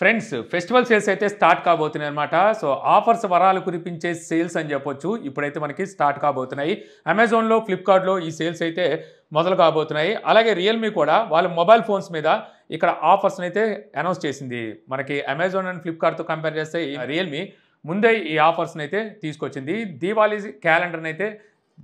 friends festival sales అయితే start కాబోతున్నాయి అనమాట సో ఆఫర్స్ వరాలు కురిపించే సేల్స్ అని చెప్పొచ్చు ఇప్పుడైతే మనకి స్టార్ట్ కాబోతున్నాయి అమెజాన్లో ఫ్లిప్కార్ట్లో ఈ సేల్స్ అయితే మొదలు కాబోతున్నాయి అలాగే రియల్మీ కూడా వాళ్ళ మొబైల్ ఫోన్స్ మీద ఇక్కడ ఆఫర్స్ని అయితే అనౌన్స్ చేసింది మనకి అమెజాన్ అండ్ ఫ్లిప్కార్ట్తో కంపేర్ చేస్తే రియల్మీ ముందే ఈ ఆఫర్స్ని అయితే తీసుకొచ్చింది దీవాళీ క్యాలెండర్ని అయితే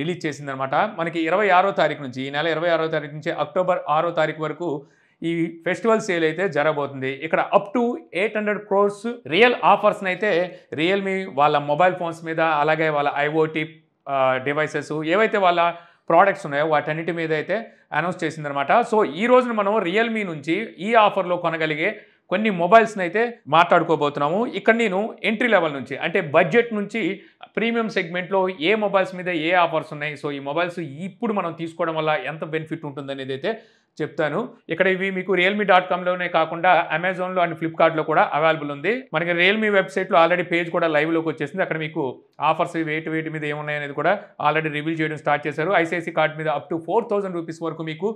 రిలీజ్ చేసిందనమాట మనకి ఇరవై ఆరో తారీఖు నుంచి ఈ నెల ఇరవై ఆరో తారీఖు నుంచి అక్టోబర్ ఆరో తారీఖు వరకు ఈ ఫెస్టివల్ సేల్ అయితే జరగబోతుంది ఇక్కడ up to eight hundred crores real ఆఫర్స్ని అయితే రియల్మీ వాళ్ళ మొబైల్ ఫోన్స్ మీద అలాగే వాళ్ళ ఐఓటీ డివైసెస్ ఏవైతే వాళ్ళ ప్రోడక్ట్స్ ఉన్నాయో వాటన్నిటి మీద అయితే అనౌన్స్ చేసిందనమాట సో ఈ రోజున మనం రియల్మీ నుంచి ఈ ఆఫర్లో కొనగలిగే కొన్ని మొబైల్స్ని అయితే మాట్లాడుకోబోతున్నాము ఇక్కడ నేను ఎంట్రీ లెవెల్ నుంచి అంటే బడ్జెట్ నుంచి ప్రీమియం సెగ్మెంట్లో ఏ మొబైల్స్ మీద ఏ ఆఫర్స్ ఉన్నాయి సో ఈ మొబైల్స్ ఇప్పుడు మనం తీసుకోవడం వల్ల ఎంత బెనిఫిట్ ఉంటుందనేది అయితే చెప్తాను ఇక్కడ ఇవి మీకు రియల్మీ డాట్ కామ్లోనే కాకుండా అమెజాన్లో అండ్ ఫ్లిప్కార్ట్లో కూడా అవైలబుల్ ఉంది మనకి రియల్మీ వెబ్సైట్లో ఆల్రెడీ పేజ్ కూడా లైవ్లోకి వచ్చేసింది అక్కడ మీకు ఆఫర్స్ వేటి వేటి మీద ఏమున్నాయనేది కూడా ఆల్రెడీ రివీల్ చేయడం స్టార్ట్ చేశారు ఐసీఐసీ కార్డ్ మీద up to four thousand rupees వరకు మీకు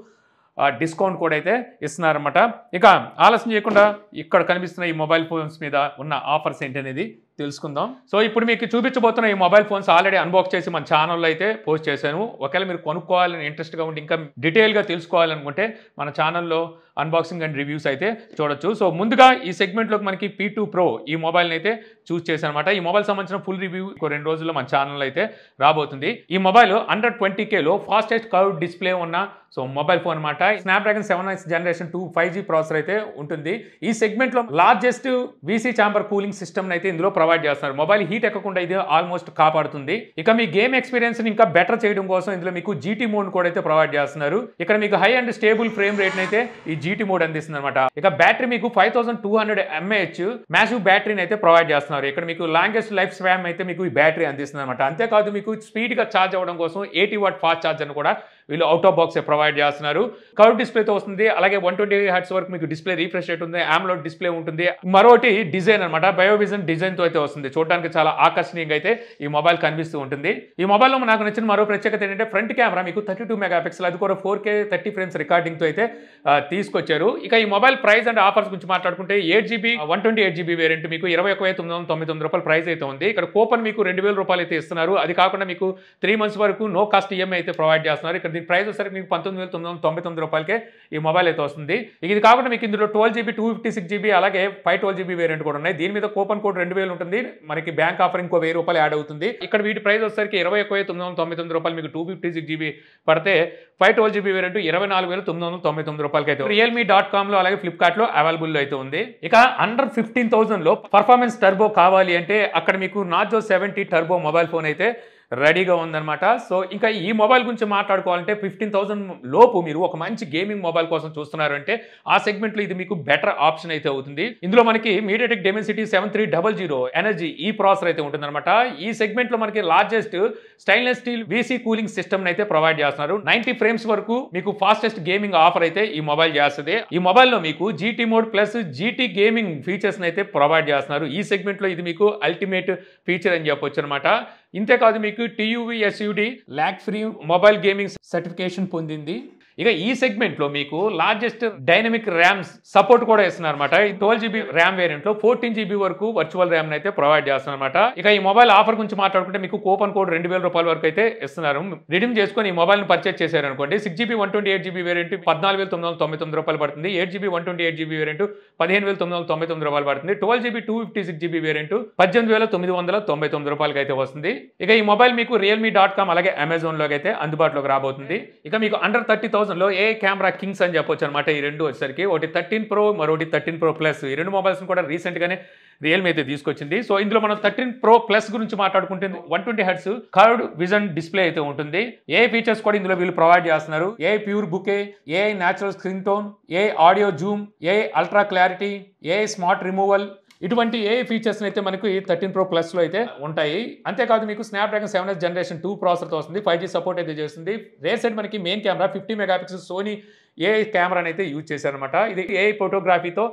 డిస్కౌంట్ కూడా అయితే ఇస్తున్నారన్నమాట ఇక ఆలస్యం చేయకుండా ఇక్కడ కనిపిస్తున్న ఈ మొబైల్ ఫోన్స్ మీద ఉన్న ఆఫర్స్ ఏంటి అనేది తెలుసుకుందాం సో ఇప్పుడు మీకు చూపించబోతున్న ఈ మొబైల్ ఫోన్స్ ఆల్రెడీ అన్బాక్స్ చేసి మన ఛానల్లో అయితే పోస్ట్ చేశాను ఒకవేళ మీరు కొనుక్కోవాలని ఇంట్రెస్ట్గా ఉంటే ఇంకా డీటెయిల్గా తెలుసుకోవాలనుకుంటే మన ఛానల్లో అన్బాక్సింగ్ అండ్ రివ్యూస్ అయితే చూడొచ్చు సో ముందుగా ఈ సెగ్మెంట్లోకి మనకి పీ టూ ప్రో ఈ మొబైల్ని అయితే చూస్ చేశాను అనమాట ఈ మొబైల్ సంబంధించిన ఫుల్ రివ్యూ రెండు రోజుల్లో మన ఛానల్లో అయితే రాబోతుంది ఈ మొబైల్ హండ్రెడ్ ట్వంటీ కేలో ఫాస్టెస్ట్ కర్వ్ డిస్ప్లే ఉన్న సో మొబైల్ ఫోన్ అనమాట Snapdragon seven X generation two five G processor అయితే ఉంటుంది ఈ సెగ్మెంట్లో largest VC chamber cooling system అయితే ఇందులో ప్రొవైడ్ ప్రొవైడ్ చేస్తున్నారు మొబైల్ హీట్ ఎక్కకుండా ఇది ఆల్మోస్ట్ కాపాడుతుంది ఇక మీ గేమ్ ఎక్స్పీరియన్స్ ఇంకా బెటర్ చేయడం కోసం ఇందులో మీకు జీటీ మోడ్ కూడా అయితే ప్రొవైడ్ చేస్తున్నారు ఇక్కడ మీకు high and stable frame rate అయితే ఈ జీటీ మోడ్ అందిస్తుంది అనమాట ఇక బ్యాటరీ మీకు five thousand two hundred mAh massive బ్యాటరీని అయితే ప్రొవైడ్ చేస్తున్నారు ఇక్కడ మీకు లాంగెస్ట్ లైఫ్ స్వామ్ అయితే మీకు ఈ బ్యాటరీ అందిస్తుంది అనమాట అంతేకాదు మీకు స్పీడ్గా ఛార్జ్ అవ్వడం కోసం ఎయిటీ వాట్ ఫాస్ట్ ఛార్జర్ కూడా వీళ్ళు అవుట్ ఆఫ్ బాక్సే ప్రొవైడ్ చేస్తున్నారు కర్వ్ డిస్ప్లేతో వస్తుంది అలాగే వన్ ట్వంటీ హ్యాట్స్ వరకు మీకు డిస్ప్లే రీఫ్రెష్ రేట్ ఉంది ఆమ్లోడ్ డిస్ప్లే ఉంటుంది మరోటి డిజైన్ అనమాట బయోవిజన్ డిజైన్తో అయితే వస్తుంది చూడడానికి చాలా ఆకర్షణీయంగా అయితే ఈ మొబైల్ కనిపిస్తూ ఉంటుంది ఈ మొబైల్లో నాకు నచ్చిన మరో ప్రత్యేకత ఏంటంటే ఫ్రంట్ కెమెరా మీకు థర్టీ టూ మెగా పిక్సెల్ అది కూడా ఫోర్ కే థర్టీ ఫ్రేమ్స్ రికార్డింగ్తో అయితే తీసుకొచ్చారు ఇక ఈ మొబైల్ ప్రైస్ అండ్ ఆఫర్స్ గురించి మాట్లాడుకుంటే eight GB one twenty eight GB variant మీకు ఇరవై ఒక తొమ్మిది వందల తొమ్మిది వందల రూపాయలు ప్రైస్ అయితే ఉంది ఇక్కడ కూపన్ మీకు రెండు వేల రూపాయలు అయితే ఇస్తున్నారు అది కాకుండా మీకు త్రీ మంత్స్ వరకు నో కాస్ట్ ఈఎంఐ అయితే ప్రొవైడ్ చేస్తున్నారు ఇక్కడ దీని ప్రైస్ వచ్చేసరికి మీకు పంతొమ్మిది వేల తొమ్మిది వందల తొంభై తొమ్మిది రూపాయలకి ఈ మొబైల్ అయితే వస్తుంది ఇది కాకుండా మీకు ఇందులో twelve GB two fifty six GB అలాగే ఫైవ్ ట్వెల్వ్ జీబీ వేరియంట్ కూడా ఉన్నాయి దీని మీద కూపన్ కోడ్ రెండు వేలు ఉంటుంది మనకి బ్యాంక్ ఆఫర్ ఇంకో వెయ్యి రూపాయలు యాడ్ అవుతుంది ఇక్కడ వీటి ప్రైస్ వచ్చేసరికి ఇరవై ఒక తొమ్మిది వందల తొంభై తొమ్మిది రూపాయలు మీకు టూ ఫిఫ్టీ సిక్స్ జీబీ పడితే ఫైవ్ ట్వెల్వ్ జీబీ వేరియంట్ ఇరవై నాలుగు వేల తొమ్మిది వందల తొంభై తొమ్మిది రూపాయలకి అయితే రియల్మీ డాట్ కామ్లో అలాగే ఫ్లిప్కార్ట్లో అవైలబుల్ అయితే ఉంది ఇక అండర్ ఫిఫ్టీన్ థౌసండ్లో పర్ఫార్మెన్స్ టర్బో కావాలి అంటే అక్కడ మీకు Narzo seventy turbo mobile phone అయితే రెడీగా ఉందన్నమాట సో ఇంకా ఈ మొబైల్ గురించి మాట్లాడుకోవాలంటే ఫిఫ్టీన్ థౌసండ్ లోపు మీరు ఒక మంచి గేమింగ్ మొబైల్ కోసం చూస్తున్నారంటే ఆ సెగ్మెంట్లో ఇది మీకు బెటర్ ఆప్షన్ అయితే అవుతుంది ఇందులో మనకి MediaTek Dimensity seven three double zero energy ఈ ప్రాసెసర్ అయితే ఉంటుందన్నమాట ఈ సెగ్మెంట్లో మనకి largest stainless steel VC cooling system అయితే ప్రొవైడ్ చేస్తున్నారు నైన్టీ ఫ్రేమ్స్ వరకు మీకు ఫాస్టెస్ట్ గేమింగ్ ఆఫర్ అయితే ఈ మొబైల్ చేస్తుంది ఈ మొబైల్లో మీకు GT mode plus GT gaming ఫీచర్స్ని అయితే ప్రొవైడ్ చేస్తున్నారు ఈ సెగ్మెంట్లో ఇది మీకు అల్టిమేట్ ఫీచర్ అని చెప్పొచ్చు అనమాట ఇంతేకాదు మీకు TUV SUD lag free mobile gaming certification పొందింది ఇక ఈ సెగ్మెంట్లో మీకు లార్జెస్ట్ డైనమిక్ ర్యామ్స్ సపోర్ట్ కూడా ఇస్తున్నారు అనమాట ఈ ట్వెల్వ్ జీబీ ర్యామ్ లో ఫోర్టీన్ జీబీ వరకు వర్చువల్ ర్యామ్ అయితే ప్రొవైడ్ చేస్తున్నారు అనమాట ఇక ఈ మొబైల్ ఆఫర్ గురించి మాట్లాడుకుంటే మీకు కూపన్ కోడ్ రెండు వేల రూపాయల వరకు అయితే ఇస్తున్నారు రిడీమ్ చేసుకొని ఈ మొబైల్ పర్చేస్ చేశారు అనుకోండి six GB one twenty eight GB variant పద్నాలుగు వేల తొమ్మిది వందల తొంభై తొమ్మిది రూపాయలు పడుతుంది eight GB one twenty eight GB variant పదిహేను వేల తొమ్మిది వందల తొంభై తొమ్మిది రూపాయలు పడుతుంది twelve GB two fifty six GB variant పద్దెనిమిది వేల తొమ్మిది వందల తొంభై తొమ్మిది రూపాయలకి అయితే వస్తుంది ఇక ఈ మొబైల్ మీకు రియల్మీ డాట్ కామ్ అలాగే అమెజాన్లోకి అయితే అందుబాటులోకి రాబోతుంది ఇక మీకు అండర్ థర్టీ థౌజండ్లో ఏ కెమెరా కింగ్స్ అని చెప్పొచ్చు అనమాట ఈ రెండు వచ్చేసరికి ఒకటి థర్టీన్ ప్రో మరొకటి థర్టీన్ ప్రో ప్లస్ ఈ రెండు మొబైల్స్ కూడా రీసెంట్గానే రియల్మీ అయితే తీసుకొచ్చింది సో ఇందులో మనం థర్టీన్ ప్రో ప్లస్ గురించి మాట్లాడుకుంటే one twenty hertz curved vision display అయితే ఉంటుంది ఏ ఫీచర్స్ కూడా ఇందులో వీళ్ళు ప్రొవైడ్ చేస్తున్నారు ఏ ప్యూర్ బుకే ఏ న్యాచురల్ స్క్రీన్ టోన్ ఏ ఆడియో జూమ్ ఏ అల్ట్రా క్లారిటీ ఏ స్మార్ట్ రిమూవల్ ఇటువంటి ఏ ఫీచర్స్ అయితే మనకి థర్టీన్ ప్రో ప్లస్లో అయితే ఉంటాయి అంతేకాదు మీకు Snapdragon seven S generation two ప్రాసెసర్తో వస్తుంది ఫైవ్ జీ సపోర్ట్ అయితే చేస్తుంది రేర్ సైడ్ మనకి main camera fifty megapixel Sony ఏ కెమెరా అయితే యూజ్ చేశారనమాట ఇది ఏ ఫోటోగ్రఫీతో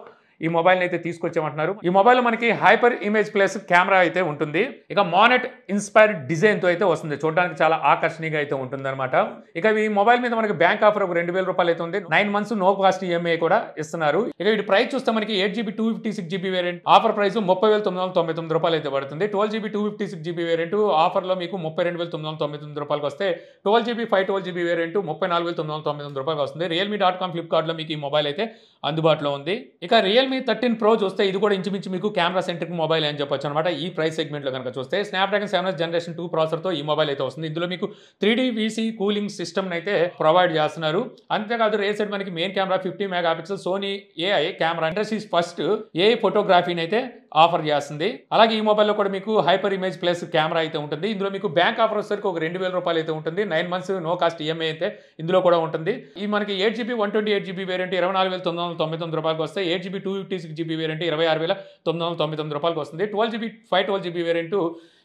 ఈ మొబైల్ని అయితే తీసుకొచ్చామంటున్నారు ఈ మొబైల్ మనకి హైపర్ ఇమేజ్ ప్లస్ కెమెరా అయితే ఉంటుంది ఇక మానెట్ ఇన్స్పైర్డ్ డిజైన్తో అయితే వస్తుంది చూడడానికి చాలా ఆకర్షణీయంగా అయితే ఉంటుందన్నమాట ఇక ఈ మొబైల్ మీద మనకి బ్యాంక్ ఆఫర్ ఒక రెండు వేల రూపాయలు అయితే ఉంది nine months no cost EMI కూడా ఇస్తున్నారు ఇక వీటి ప్రైస్ చూస్తే మనకి eight GB two fifty six GB variant offer price ముప్పై వేల తొమ్మిది వందల తొమ్మిది తొమ్మిది రూపాయలు అయితే పడుతుంది twelve GB two fifty six GB variant ఆఫర్లో మీకు ముప్పై రెండు వేల తొమ్మిది వందల తొమ్మిది తొమ్మిది రూపాయలకు వస్తే twelve GB five twelve GB variant ముప్పై నాలుగు వేల తొమ్మిది వందల తొమ్మిది రూపాయలు వస్తుంది రియల్మీ డాట్ కామ్ ఫ్లిప్కార్ట్లో మీకు ఈ మొబైల్ అయితే అందుబాటులో ఉంది ఇక రియల్ రియల్మీ థర్టీన్ ప్రో చూస్తే ఇది కూడా ఇంచుమించు మీకు కెమెరా సెంట్రిక్ మొబైల్ అని చెప్పొచ్చు అనమాట ఈ ప్రైస్ సెగ్మెంట్లో కనుక చూస్తే Snapdragon seven S generation two ప్రాసెసర్తో ఈ మొబైల్ అయితే వస్తుంది ఇందులో మీకు three D VC cooling system అయితే ప్రొవైడ్ చేస్తున్నారు అంతేకాదు రేసెడ్ మనకి main camera fifty megapixel Sony AI camera అంటే సీస్ ఫస్ట్ ఏ ఫోటోగ్రఫీని అయితే ఆఫర్ చేస్తుంది అలాగే ఈ మొబైల్లో కూడా మీకు హైపర్ ఇమేజ్ ప్లస్ కెమెరా అయితే ఉంటుంది ఇందులో మీకు బ్యాంక్ ఆఫర్ వచ్చేసరికి ఒక రెండు వేల రూపాయలు అయితే ఉంటుంది nine months no cost EMI అయితే ఇందులో కూడా ఉంటుంది ఈ మనకి eight GB one twenty eight GB variant ఇరవై నాలుగు వేల తొమ్మిది వందల తొంభై తొమ్మిది రూపాయలకు వస్తే eight GB two two fifty six GB variant ఇరవై ఆరు వేల తొమ్మిది వందల తొంభై తొమ్మిది రూపాయలకు వస్తుంది twelve GB five twelve GB variant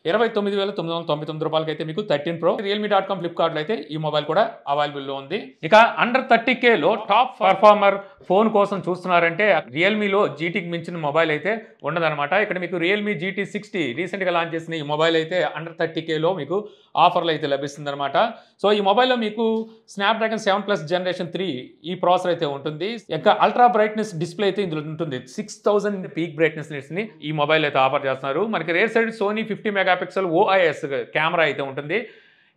ఇరవై తొమ్మిది వేల తొమ్మిది వందల తొంభై తొమ్మిది రూపాయలకి అయితే మీకు thirteen pro Realme dot com ఫ్లిప్కార్ట్లో అయితే ఈ మొబైల్ కూడా అవైలబుల్లో ఉంది ఇక అండర్ థర్టీ కేలో టాప్ పర్ఫార్మర్ ఫోన్ కోసం చూస్తున్నారంటే రియల్మీలో జీటీకి మించిన మొబైల్ అయితే ఉండదనమాట ఇక్కడ మీకు రియల్మీ జీటీ సిక్స్టీ రీసెంట్గా లాంచ్ చేసిన ఈ మొబైల్ అయితే అండర్ థర్టీ కేలో మీకు ఆఫర్లు అయితే లభిస్తుంది అనమాట సో ఈ మొబైల్లో మీకు Snapdragon seven plus generation three ఈ ప్రాసెసర్ అయితే ఉంటుంది ఇక అల్ట్రా బ్రైట్నెస్ డిస్ప్లే అయితే ఇందులో ఉంటుంది సిక్స్ థౌసండ్ పీక్ బ్రైట్నెస్ని ఈ మొబైల్ అయితే ఆఫర్ చేస్తున్నారు మనకి rear side Sony fifty mega megapixel OIS camera అయితే ఉంటుంది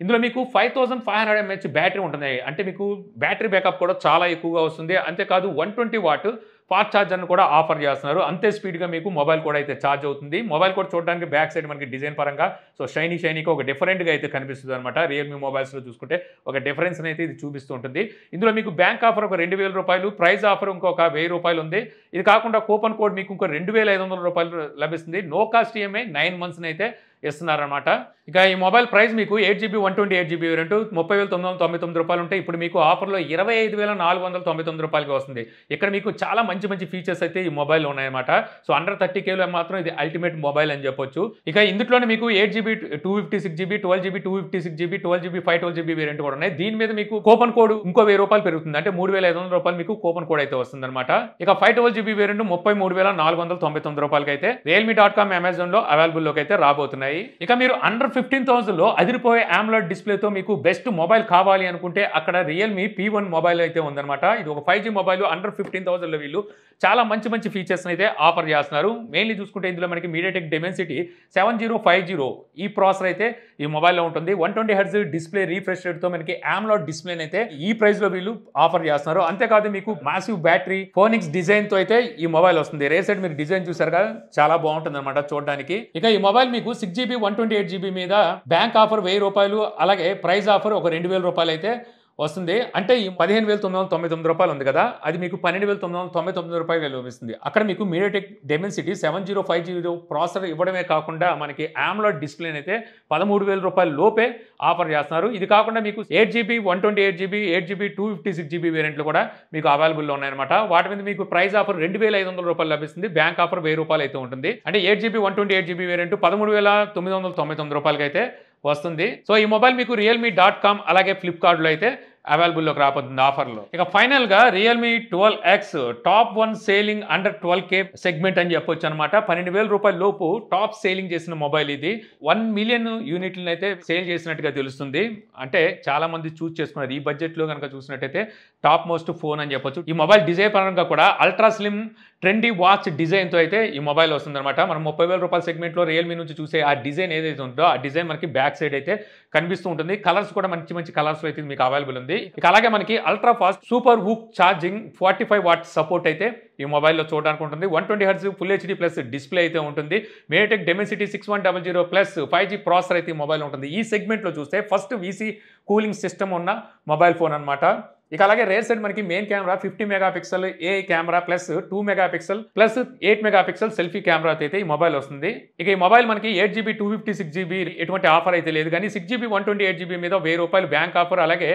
ఇందులో మీకు five thousand five hundred mAh battery ఉంటుంది అంటే మీకు బ్యాటరీ బ్యాకప్ కూడా చాలా ఎక్కువగా వస్తుంది అంతేకాదు వన్ ట్వంటీ వాట్ ఫాస్ట్ ఛార్జర్ను కూడా ఆఫర్ చేస్తున్నారు అంతే స్పీడ్గా మీకు మొబైల్ కూడా అయితే ఛార్జ్ అవుతుంది మొబైల్ కూడా చూడడానికి బ్యాక్ సైడ్ మనకి డిజైన్ పరంగా సో షైనీ షైనీకి ఒక డిఫరెంట్గా అయితే కనిపిస్తుంది అనమాట రియల్మీ మొబైల్స్లో చూసుకుంటే ఒక డిఫరెన్స్ అయితే ఇది చూపిస్తూ ఉంటుంది ఇందులో మీకు బ్యాంక్ ఆఫర్ ఒక రెండు రూపాయలు ప్రైజ్ ఆఫర్ ఇంకొక వెయ్యి రూపాయలు ఉంది ఇది కాకుండా కూపన్ కోడ్ మీకు ఇంకో రెండు రూపాయలు లభిస్తుంది నో కాస్ట్ ఈఎంఐ నైన్ మంత్స్ని అయితే ఇస్తున్నారనమాట ఇక ఈ మొబైల్ ప్రైస్ మీకు eight GB one twenty eight GB రెండు ముప్పై వేల తొమ్మిది వందల తొంభై తొమ్మిది రూపాయలు ఉంటాయి ఇప్పుడు మీకు ఆఫర్లో ఇరవై ఐదు వేల నాలుగు వందల తొంభై తొమ్మిది రూపాయలకి వస్తుంది ఇక్కడ మీకు చాలా మంచి మంచి ఫీచర్స్ అయితే ఈ మొబైల్ ఉన్నాయన్నమాట సో అండర్ థర్టీ కేలో మాత్రం ఇది అల్టిమేట్ మొబైల్ అని చెప్పొచ్చు ఇక ఇందులోనే మీకు eight GB two fifty six GB twelve GB two fifty six GB twelve GB five twelve GB variant కూడా ఉన్నాయి దీని మీద మీకు కూపన్ కోడ్ ఇంకో వెయ్యి రూపాయలు పెరుగుతుంది అంటే మూడు వేల ఐదు వందల రూపాయలు మీకు కూపన్ కోడ్ అయితే వస్తుంది అనమాట ఇక ఫైవ్ ట్వెల్వ్ జీబీ వేరియంట్ ముప్పై మూడు వేల నాలుగు వందల తొంభై తొమ్మిది రూపాయలకి అయితే రియల్మీ డాట్ కామ్ అమెజాన్ లో అవైలబుల్ లో అయితే రాబోతున్నాయి ఇక మీరు అండర్ ఫిఫ్టీన్ లో అదిరిపోయే ఆమ్లాడ్ డిస్ప్లేతో మీకు బెస్ట్ మొబైల్ కావాలి అనుకుంటే అక్కడ రియల్మీ పీ వన్ మొబైల్ అయితే ఉందన్నమాట ఇది ఒక five G mobile under fifteen లో వీళ్ళు చాలా మంచి మంచి ఫీచర్స్ని అయితే ఆఫర్ చేస్తున్నారు మెయిన్లీ చూసుకుంటే ఇందులో మనకి MediaTek Dimensity seven zero five zero ఈ ప్రాసెసర్ అయితే ఈ మొబైల్లో ఉంటుంది one twenty hertz display refresh రేట్తో మనకి ఆమ్లాడ్ డిస్ప్లేని అయితే ఈ ప్రైస్లో వీళ్ళు ఆఫర్ చేస్తున్నారు అంతేకాదు మీకు మాసివ్ బ్యాటరీ ఫోనిక్స్ డిజైన్తో అయితే ఈ మొబైల్ వస్తుంది రేసెట్ మీరు డిజైన్ చూసారు కదా చాలా బాగుంటుంది అనమాట చూడడానికి ఇక ఈ మొబైల్ మీకు six GB one twenty eight GB మీద బ్యాంక్ ఆఫర్ వెయ్యి రూపాయలు అలాగే ప్రైస్ ఆఫర్ ఒక రెండు వేల రూపాయలు అయితే వస్తుంది అంటే ఈ పదిహేను వేల తొమ్మిది వందల తొంభై తొమ్మిది రూపాయలు ఉంది కదా అది మీకు పన్నెండు వేల తొమ్మిది వందల తొంభై తొమ్మిది రూపాయలు లభిస్తుంది అక్కడ మీకు MediaTek Dimensity seven zero five zero processor ఇవ్వడమే కాకుండా మనకి ఆమ్లాడ్ డిస్ప్లే అయితే పదమూడు వేల రూపాయల లోపే ఆఫర్ చేస్తున్నారు ఇది కాకుండా మీకు eight GB one twenty eight GB eight GB two fifty six GB వేరియంట్లు కూడా మీకు అవైలబుల్లో ఉన్నాయన్నమాట వాటి మీద మీకు ప్రైస్ ఆఫర్ రెండు వేల ఐదు వందల రూపాయలు లభిస్తుంది బ్యాంక్ ఆఫర్ వెయ్యి రూపాయలు అయితే ఉంటుంది అంటే eight GB one twenty eight GB variant పదమూడు వేల తొమ్మిది వందల తొంభై తొమ్మిది రూపాయలకి అయితే వస్తుంది సో ఈ మొబైల్ మీకు రియల్మీ డాట్ కామ్ అలాగే ఫ్లిప్కార్ట్లో అయితే అవైలబుల్లోకి రాబోతుంది ఆఫర్లో ఇక ఫైనల్గా Realme twelve X top one selling under twelve K segment అని చెప్పొచ్చు అనమాట పన్నెండు వేల రూపాయల లోపు టాప్ సేలింగ్ చేసిన మొబైల్ ఇది వన్ మిలియన్ యూనిట్లను అయితే సేల్ చేసినట్టుగా తెలుస్తుంది అంటే చాలా మంది చూస్ చేసుకున్నారు ఈ బడ్జెట్లో కనుక చూసినట్టయితే టాప్ మోస్ట్ ఫోన్ అని చెప్పొచ్చు ఈ మొబైల్ డిజైన్ పరంగా కూడా అల్ట్రా స్లిమ్ ట్రెండీ వాచ్ డిజైన్తో అయితే ఈ మొబైల్ వస్తుందనమాట మనం ముప్పై వేల రూపాయల సెగ్మెంట్లో రియల్మీ నుంచి చూసే ఆ డిజైన్ ఏదైతే ఉందో ఆ డిజైన్ మనకి బ్యాక్ సైడ్ అయితే కనిపిస్తూ ఉంటుంది కలర్స్ కూడా మంచి మంచి కలర్స్ అయితే మీకు అవైలబుల్ ఉంది ఇక అలాగే మనకి ultra fast super hook charging forty five watt support అయితే ఈ మొబైల్లో చూడడానికి ఉంటుంది one twenty full HD plus display అయితే ఉంటుంది MediaTek Dimensity six one double zero plus five G processor అయితే ఈ మొబైల్ ఉంటుంది ఈ సెగ్మెంట్లో చూస్తే ఫస్ట్ వీసీ కూలింగ్ సిస్టమ్ ఉన్న మొబైల్ ఫోన్ అనమాట ఇక అలాగే రేర్ సెట్ మనకి main camera fifty megapixel a camera plus two megapixel plus eight mega pixel selfie camera అయితే ఈ మొబైల్ వస్తుంది ఇక ఈ మొబైల్ మనకి eight GB two fifty six GB ఎటువంటి ఆఫర్ అయితే లేదు కానీ six GB one twenty eight GB మీద వెయ్యి రూపాయలు బ్యాంక్ ఆఫర్ అలాగే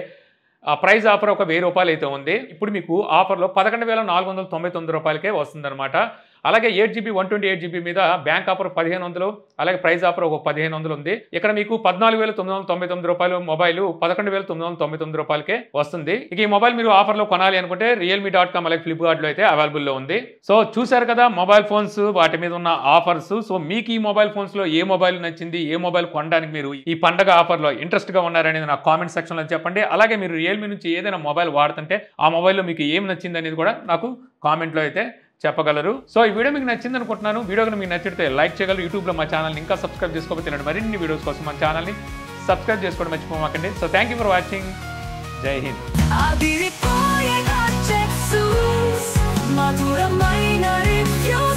ప్రైజ్ ఆఫర్ ఒక వెయ్యి రూపాయలు అయితే ఉంది ఇప్పుడు మీకు ఆఫర్లో పదకొండు వేల నాలుగు వందల తొంభై తొమ్మిది రూపాయలకే వస్తుందన్నమాట అలాగే eight GB one twenty eight GB మీద బ్యాంక్ ఆఫర్ పదిహేను వందలు అలాగే ప్రైజ్ ఆఫర్ ఒక పదిహేను వందలు ఉంది ఇక్కడ మీకు పద్నాలుగు వేల తొమ్మిది వందల తొంభై తొమ్మిది రూపాయలు మొబైల్ పదకొండు వేల తొమ్మిది వందల తొంభై తొమ్మిది రూపాయలకే వస్తుంది ఇక ఈ మొబైల్ మీరు ఆఫర్లో కొనాలి అనుకుంటే రియల్మీ డాట్ కామ్ అలాగే ఫ్లిప్కార్ట్లో అయితే అవైలబుల్లో ఉంది సో చూశారు కదా మొబైల్ ఫోన్స్ వాటి మీద ఉన్న ఆఫర్స్ సో మీకు ఈ మొబైల్ ఫోన్స్లో ఏ మొబైల్ నచ్చింది ఏ మొబైల్ కొనడానికి మీరు ఈ పండగ ఆఫర్లో ఇంట్రెస్ట్గా ఉన్నారనేది నా కామెంట్ సెక్షన్లో చెప్పండి అలాగే మీరు రియల్మీ నుంచి ఏదైనా మొబైల్ వాడుతుంటే ఆ మొబైల్లో మీకు ఏం నచ్చింది అనేది కూడా నాకు కామెంట్లో అయితే చెప్పగలరు సో ఈ వీడియో మీకు నచ్చింది అనుకుంటున్నాను వీడియో మీకు నచ్చితే లైక్ చేయగలరు యూట్యూబ్లో మా ఛానల్ని ఇంకా సబ్స్క్రైబ్ చేసుకోకపోతే మరిన్ని వీడియోస్ కోసం మా ఛానల్ని సబ్స్క్రైబ్ చేసుకోవడం మర్చిపోమాకండి సో థ్యాంక్ ఫర్ వాచింగ్ జై హింద్ మధురమైన